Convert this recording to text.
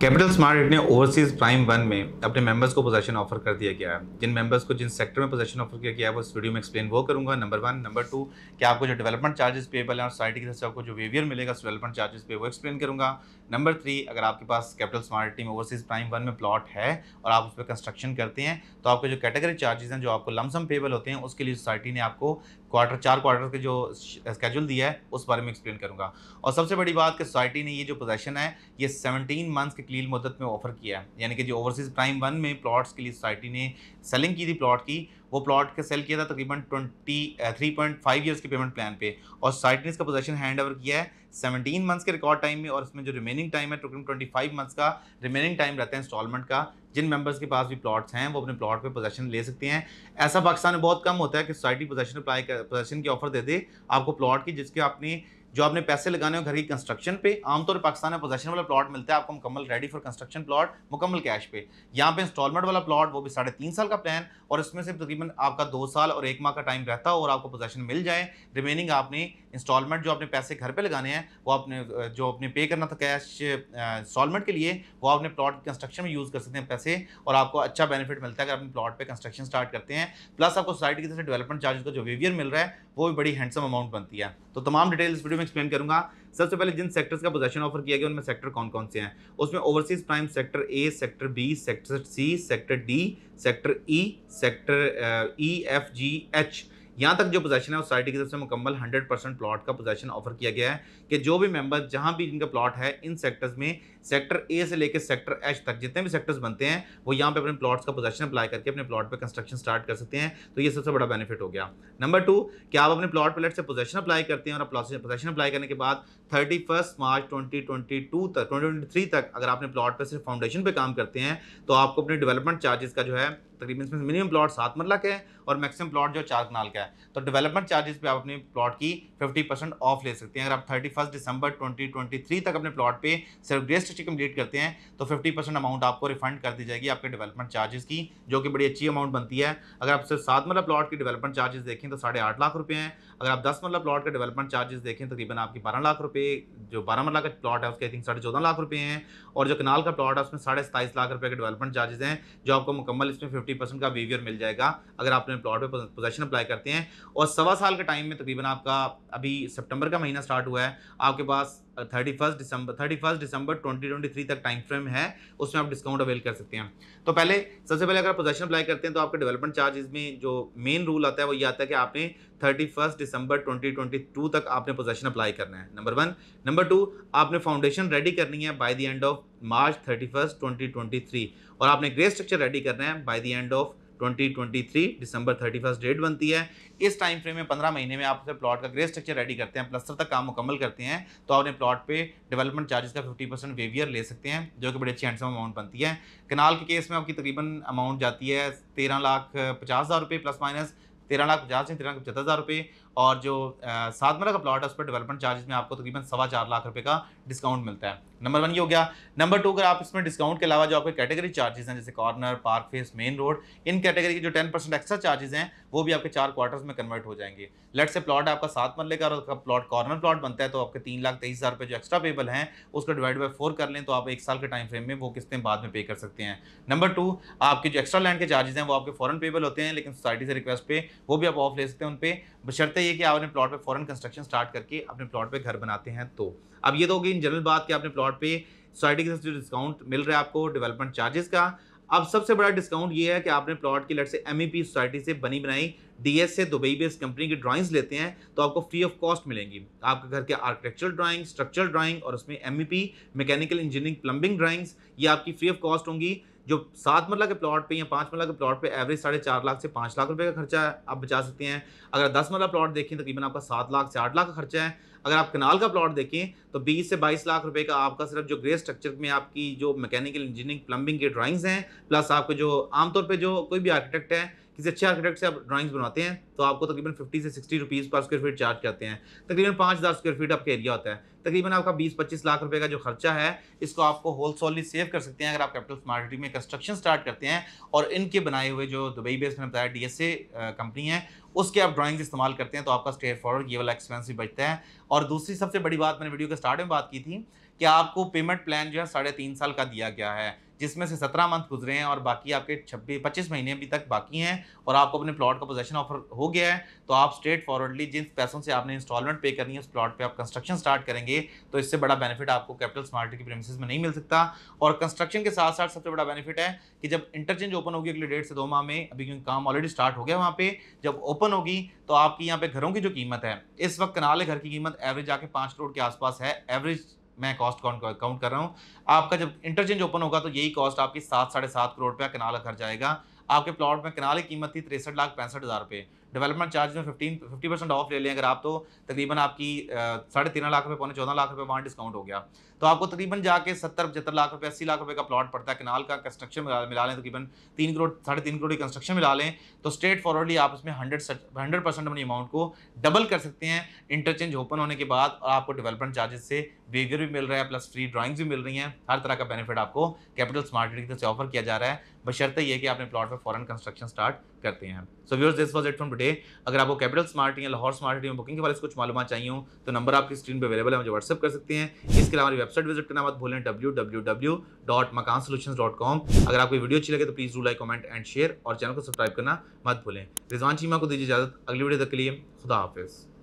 capital smart ने overseas prime one में अपने मेंबर्स को पोजेशन ऑफर कर दिया गया है जिन मेंबर्स को जिन सेक्टर में पोजेशन ऑफर किया गया है वो इस वीडियो में एक्सप्लेन वो करूंगा नंबर वन नंबर टू कि आपको जो डेवलपमेंट चार्जेस पेबल है और सोसाइटी की तरफ से आपको जो वेवियर मिलेगा उस डेवलपमेंट चार्जेस पे वो एक्सप्लेन करूंगा नंबर थ्री अगर आपके पास कैपिटल स्मार्ट में ओवरसीज प्राइम वन में प्लॉट है और आप उस पर कंस्ट्रक्शन करते हैं तो आपके जो कैटेगरी चार्जेस हैं जो आपको लमसम पेबल होते हैं उसके लिए सोसाइटी ने आपको क्वार्टर चार क्वार्टर के जो स्केड्यूल दिया है उस बारे में एक्सप्लेन करूंगा और सबसे बड़ी बात कि सोसाइटी ने ये जो पोजेशन है ये सेवनटीन मंथ्स के क्लील मदद में ऑफर किया है यानी कि जो ओवरसीज़ प्राइम वन में प्लॉट्स के लिए सोसाइटी ने सेलिंग की थी प्लॉट की वो प्लॉट का सेल किया था तकरीबन twenty three point five years के पेमेंट प्लान पे और सोसाइटी ने इसका पोजेशन हैंड ओवर किया है सेवनटीन मंथ्स के रिकॉर्ड टाइम में और इसमें जो रिमेनिंग टाइम है तकरीबन ट्वेंटी फाइव मंथ्स का रिमेनिंग टाइम रहता है इंस्टॉलमेंट का जिन मेंबर्स के पास भी प्लॉट्स हैं वो अपने प्लॉट पर पोजेशन ले सकते हैं ऐसा पाकिस्तान में बहुत कम होता है कि सोसाइटी पोजेशन अप्लाई पोजेशन की ऑफर दे दे आपको प्लॉट की जिसके आपने जो आपने पैसे लगाने हो घर की कंस्ट्रक्शन पे आमतौर पाकिस्तान में पोजेशन वाला प्लॉट मिलता है आपको मुकम्मल रेडी फॉर कंस्ट्रक्शन प्लॉट मुकम्मल कैश पे यहाँ पे इंस्टॉलमेंट वाला प्लॉट वो भी साढ़े तीन साल का प्लान और इसमें से तकरीबन आपका दो साल और एक माह का टाइम रहता हो और आपको पोजेशन मिल जाए रिमेनिंग आपने इंस्टॉलमेंट जो आपने पैसे घर पे लगाने हैं वो आपने जो आपने पे करना था कैश इंस्टॉलमेंट के लिए वो आपने प्लॉट कंस्ट्रक्शन में यूज़ कर सकते हैं पैसे और आपको अच्छा बेनिफिट मिलता है अगर अपने प्लॉट पर कंस्ट्रक्शन स्टार्ट करते हैं प्लस आपको सोसाइटी की तरफ डेवलपमेंट चार्जेस का जो वेवियर मिल रहा है वो भी बड़ी हैंडसम अमाउंट बनती है तो तमाम डिटेल इस वीडियो में एक्सप्लेन करूँगा सबसे पहले जिन सेक्टर्स का पोजेशन ऑफर किया गया उनमें सेक्टर कौन कौन से हैं उसमें overseas prime sector A sector B sector C sector D sector E sector E F G H यहाँ तक जो पोजेशन है उस सोसाइटी की तरफ से मुकम्मल हंड्रेड परसेंट प्लॉट का पोजेशन ऑफर किया गया है कि जो भी मेंबर जहाँ भी जिनका प्लॉट है इन सेक्टर्स में सेक्टर ए से लेकर सेक्टर एच तक जितने भी सेक्टर्स बनते हैं वो यहाँ पे अपने प्लॉट्स का पोजेशन अप्लाई करके अपने प्लॉट पे कंस्ट्रक्शन स्टार्ट कर सकते हैं तो ये सबसे बड़ा बेनिफिट हो गया नंबर टू क्या आप अपने प्लॉट प्लेट से पोजेशन अप्लाई करते हैं और पोजेशन अप्लाई करने के बाद थर्टी मार्च ट्वेंटी तक ट्वेंटी तक अगर आपने प्लॉट पर सिर्फ फाउंडेशन पर काम करते हैं तो आपको अपने डेवलपमेंट चार्जेस का जो है तकरीबन इसमें मिनिमम प्लॉट सात मरला का है और मैक्सिमम प्लॉट जो चार कनाल का है तो डेवलपमेंट चार्जेस पे आप अपने प्लॉट की 50 परसेंट ऑफ ले सकते हैं अगर आप थर्टी फर्स्ट दिसंबर 2023 तक अपने प्लॉट पे सिर्फ ग्रेस्ट जीएसटी कंप्लीट करते हैं तो 50 परसेंट अमाउंट आपको रिफंड कर दी जाएगी आपके डेवलपमेंट चार्जेस की जो कि बड़ी अच्छी अमाउंट बनती है अगर आप सिर्फ सात मतलब प्लॉट की डेवलपमेंट चार्जेस देखें तो साढ़े आठ लाख रुपये हैं अगर आप दस मरला प्लॉट के डेवलपमेंट चार्जेस देखें तो तकरीबन आपकी बारह लाख रुपये जो बारह मरला का प्लॉट है उसके आई थिंक साढ़े चौदह लाख रुपये हैं और जो कनाल का प्लॉट है उसमें साढ़े सताईस लाख रुपये के डेवलपमेंट चार्जेस हैं जो आपको मुकम्मल इसमें फिफ्टी परसेंट का बिहेवियर मिल जाएगा अगर आप अपने प्लॉट पर पोजेशन अप्लाई करते हैं और सवा साल के टाइम में तकरीबन आपका अभी सेप्टेम्बर का महीना स्टार्ट हुआ है आपके पास thirty first December thirty first December twenty twenty three तक टाइम फ्रेम है उसमें आप डिस्काउंट अवेल कर सकते हैं तो पहले सबसे पहले अगर पोजेशन अप्लाई करते हैं तो आपके डेवलपमेंट चार्जेस में जो मेन रूल आता है वो ये आता है कि आपने thirty first December twenty twenty two तक आपने पोजेशन अप्लाई करना है नंबर वन नंबर टू आपने फाउंडेशन रेडी करनी है by the end of March thirty first twenty twenty three और आपने ग्रे स्ट्रक्चर रेडी करना है by the end of 2023 December 31 date बनती है इस टाइम फ्रेम में 15 महीने में आप उसे प्लॉट का ग्रे स्ट्रक्चर रेडी करते हैं प्लस्तर तक काम मुकम्मल करते हैं तो आपने प्लॉट पे डेवलपमेंट चार्जेस का 50 परसेंट वेवियर ले सकते हैं जो कि बड़ी अच्छी हैंडसम अमाउंट बनती है कनाल के केस में आपकी तकरीबन अमाउंट जाती है तेरह लाख पचास हज़ार रुपये प्लस माइनस तेरह लाख पचास से तेरह लाख पचहत्तर हज़ार रुपये और जो सात मरला का प्लॉट है उस पर डेवलपमेंट चार्जेस में आपको तकरीबन सवा चार लाख रुपये का डिस्काउंट मिलता है नंबर वन ये हो गया नंबर टू अगर आप इसमें डिस्काउंट के अलावा जो आपके कैटेगरी चार्जेस हैं जैसे corner park face main road इन कैटेगरी के जो टेन परसेंट एक्स्ट्रा चार्जेस हैं वो भी आपके चार क्वार्टर्स में कन्वर्ट हो जाएंगे लेट से प्लॉट आपका सात मरले का और प्लॉट कॉर्नर प्लॉट बनता है तो आपके तीन लाख तेईस हज़ार रुपये जो एक्स्ट्रा पेबल हैं उसको डिवाइड बाई फोर कर लें तो आप एक साल के टाइम फ्रेम में वो किस्तें बाद में पे कर सकते हैं नंबर टू आपके जो एक्स्ट्रा लैंड के चार्जेस हैं वो आपके फॉरन पेबल होते हैं लेकिन सोसाइटी से रिक्वेस्ट पे वो भी आप ऑफ ले सकते हैं उन पर बशरते ये कि आप अपने प्लॉट पे फॉरन कंस्ट्रक्शन स्टार्ट करके अपने प्लॉट पे घर बनाते हैं तो अब ये तो होगी इन जनरल बात कि आपने प्लॉट पे सोसाइटी के जो डिस्काउंट मिल रहा है आपको डेवलपमेंट चार्जेस का अब सबसे बड़ा डिस्काउंट ये है कि आपने प्लॉट की लड़ से एम सोसाइटी से बनी बनाई डीएस से दुबई बेस्ड कंपनी की ड्राइंग्स लेते हैं तो आपको फ्री ऑफ कॉस्ट मिलेंगी आपके घर के आर्किटेक्चरल ड्राइंग स्ट्रक्चरल ड्राइंग और उसमें M mechanical engineering plumbing drawings ये आपकी फ्री ऑफ कॉस्ट होंगी जो सात मरला के प्लॉट पे या पाँच मरला के प्लॉट पे एवरेज साढ़े चार लाख से पाँच लाख रुपए का खर्चा है आप बचा सकते हैं अगर दस मरला प्लॉट देखें तकरीबन आपका सात लाख से आठ लाख का खर्चा है अगर आप कनाल का प्लॉट देखें तो बीस से बाईस लाख रुपए का आपका सिर्फ जो ग्रे स्ट्रक्चर में आपकी जो मैकेनिकल इंजीनियरिंग प्लम्बिंग के ड्राइंग्स हैं प्लस आपके जो आमतौर पर जो कोई भी आर्किटेक्ट है किसी अच्छे आर्किटेक्ट से आप ड्राइंग्स बनाते हैं तो आपको तकरीबन फिफ्टी से sixty rupees per square feet charge करते हैं तकरीबन पाँच हज़ार स्क्वायर फीट आपका एरिया होता है तकरीबन आपका बीस पच्चीस लाख रुपये का जो खर्चा है इसको आपको होल सोलली सेव कर सकते हैं अगर आप कैपिटल स्मार्ट में कंस्ट्रक्शन स्टार्ट करते हैं और इनके बनाए हुए जो दुबई बेस्ड मैंने बताया डी एस ए कंपनी है उसके आप ड्राइंग्स इस्तेमाल करते हैं तो आपका स्टेयर फॉरवर्ड ये वाला एक्सपेंस भी बचता है और दूसरी सबसे बड़ी बात मैंने वीडियो के स्टार्ट में बात की थी कि आपको पेमेंट प्लान जो है साढ़े तीन साल का दिया गया है जिसमें से सत्रह मंथ गुजरे हैं और बाकी आपके छब्बीस पच्चीस महीने अभी तक बाकी हैं और आपको अपने प्लॉट का पोजेशन ऑफर हो गया है तो आप स्ट्रेट फॉरवर्डली जिन पैसों से आपने इंस्टॉलमेंट पे करनी है उस प्लॉट पे आप कंस्ट्रक्शन स्टार्ट करेंगे तो इससे बड़ा बेनिफिट आपको कैपिटल स्मार्ट की प्रेमिस में नहीं मिल सकता और कंस्ट्रक्शन के साथ साथ सबसे बड़ा बेनिफिट है कि जब इंटरचेंज ओपन होगी अगले डेढ़ से दो माह में अभी क्योंकि काम ऑलरेडी स्टार्ट हो गया वहाँ पर जब ओपन होगी तो आपकी यहाँ पे घरों की जो कीमत है इस वक्त कनाल घर की कीमत एवरेज आके पाँच करोड़ के आसपास है एवरेज मैं कॉस्ट काउंट काउंट कर रहा हूँ आपका जब इंटरचेंज ओपन होगा तो यही कॉस्ट आपकी सात साढ़े सात करोड़ रुपया किनाल खर्च आएगा आपके प्लॉट में किनाल की कीमत थी तिरसठ लाख पैंसठ हज़ार रुपये डेवलपमेंट चार्ज में फिफ्टीन फिफ्टी परसेंट ऑफ ले लें अगर आप तो तकरीबन आपकी साढ़े तेरह लाख रुपये पौने चौदह लाख रुपये वहाँ डिस्काउंट हो गया तो आपको तकरीबन जाके सत्तर पचहत्तर लाख रुपये अस्सी लाख रुपये का प्लॉट पड़ता है कनाल का कंस्ट्रक्शन मिला लें तकरीबन तीन करोड़ साढ़े तीन करोड़ की कंस्ट्रक्शन मिला लें तो स्ट्रेट फॉरवर्डली आप उसमें हंड्रेड हंड्रेड परसेंट अपनी अमाउंट को डबल कर सकते हैं इंटरचेंज ओपन होने के बाद और आपको डेवलपमेंट चार्जेस से वेवियर भी मिल रहा है प्लस फ्री ड्राइंग्स भी मिल रही हैं हर तरह का बेनिफिट आपको कैपिटल स्मार्ट की तरफ से ऑफर किया जा रहा है बशर्ते ये कि आपने प्लॉट पर फॉरन कंस्ट्रक्शन स्टार्ट करते हैं so viewers this was it from today अगर आपको कैपिटल स्मार्ट या लाहौर स्मार्ट या बुकिंग के बारे में कुछ मालूम चाहिए हो तो नंबर आपकी स्क्रीन पर अवेलेबल है मुझे व्हाट्सअप कर सकते हैं इसके अलावा हमारी वेबसाइट विजिट करना मत भूलें W W W dot Makaan solution dot com अगर आपको वीडियो अच्छी लगे तो please do like comment and share और चैनल को सब्सक्राइब करना मत भूलें रिजवान चीमा को दीजिए इजाजत अगली वीडियो तक के लिए खुदा हाफिज़